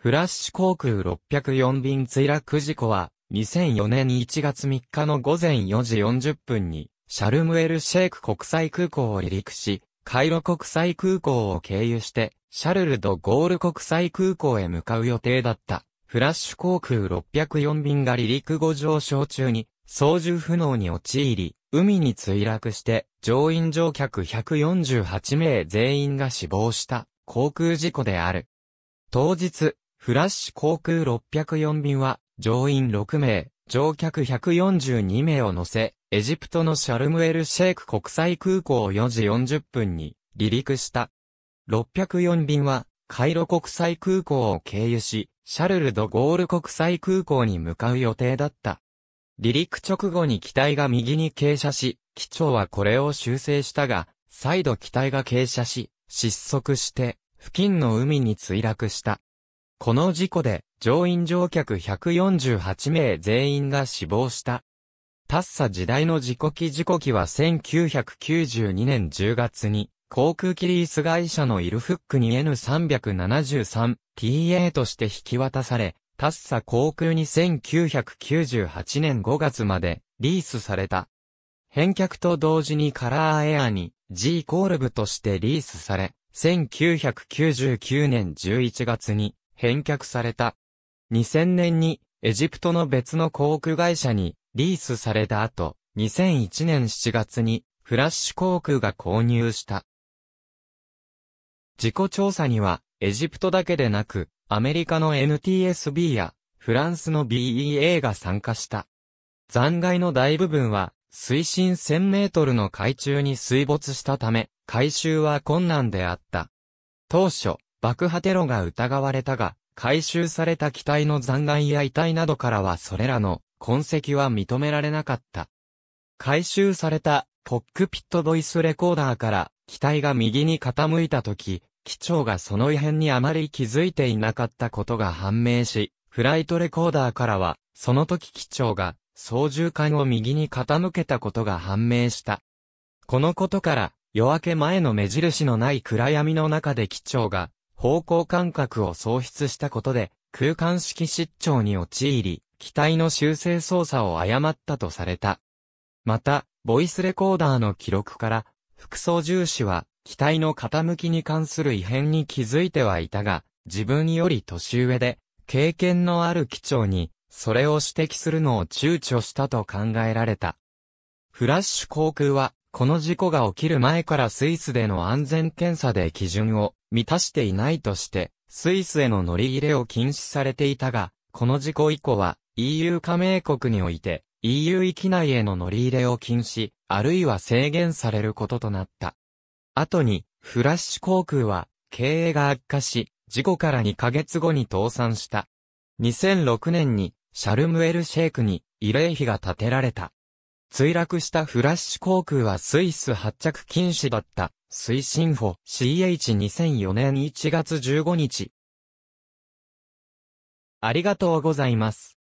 フラッシュ航空604便墜落事故は、2004年1月3日の午前4時40分に、シャルムエルシェイク国際空港を離陸し、カイロ国際空港を経由して、シャルルド・ゴール国際空港へ向かう予定だった。フラッシュ航空604便が離陸後上昇中に、操縦不能に陥り、海に墜落して、乗員乗客148名全員が死亡した、航空事故である。当日、フラッシュ航空604便は、乗員6名、乗客142名を乗せ、エジプトのシャルムエルシェイク国際空港を4時40分に離陸した。604便は、カイロ国際空港を経由し、シャルル・ド・ゴール国際空港に向かう予定だった。離陸直後に機体が右に傾斜し、機長はこれを修正したが、再度機体が傾斜し、失速して、付近の海に墜落した。この事故で乗員乗客148名全員が死亡した。タッサ時代の事故機事故機は1992年10月に航空機リース会社のイルフックに N373TA として引き渡され、タッサ航空に1998年5月までリースされた。返却と同時にカラーエアに G コールブとしてリースされ、1999年11月に返却された。2000年にエジプトの別の航空会社にリースされた後、2001年7月にフラッシュ航空が購入した。事故調査にはエジプトだけでなくアメリカの NTSB やフランスの BEA が参加した。残骸の大部分は水深1000メートルの海中に水没したため、回収は困難であった。当初、爆破テロが疑われたが、回収された機体の残骸や遺体などからはそれらの痕跡は認められなかった。回収されたコックピットボイスレコーダーから機体が右に傾いた時、機長がその異変にあまり気づいていなかったことが判明し、フライトレコーダーからは、その時機長が操縦桿を右に傾けたことが判明した。このことから、夜明け前の目印のない暗闇の中で機長が方向感覚を喪失したことで、空間式失調に陥り、機体の修正操作を誤ったとされた。また、ボイスレコーダーの記録から、副操縦士は、機体の傾きに関する異変に気づいてはいたが、自分より年上で、経験のある機長に、それを指摘するのを躊躇したと考えられた。フラッシュ航空は、この事故が起きる前からスイスでの安全検査で基準を満たしていないとして、スイスへの乗り入れを禁止されていたが、この事故以降は EU 加盟国において EU 域内への乗り入れを禁止、あるいは制限されることとなった。後に、フラッシュ航空は、経営が悪化し、事故から2ヶ月後に倒産した。2006年に、シャルムエルシェイクに、慰霊碑が建てられた。墜落したフラッシュ航空はスイス発着禁止だった。推進法 CH2004 年1月15日。ありがとうございます。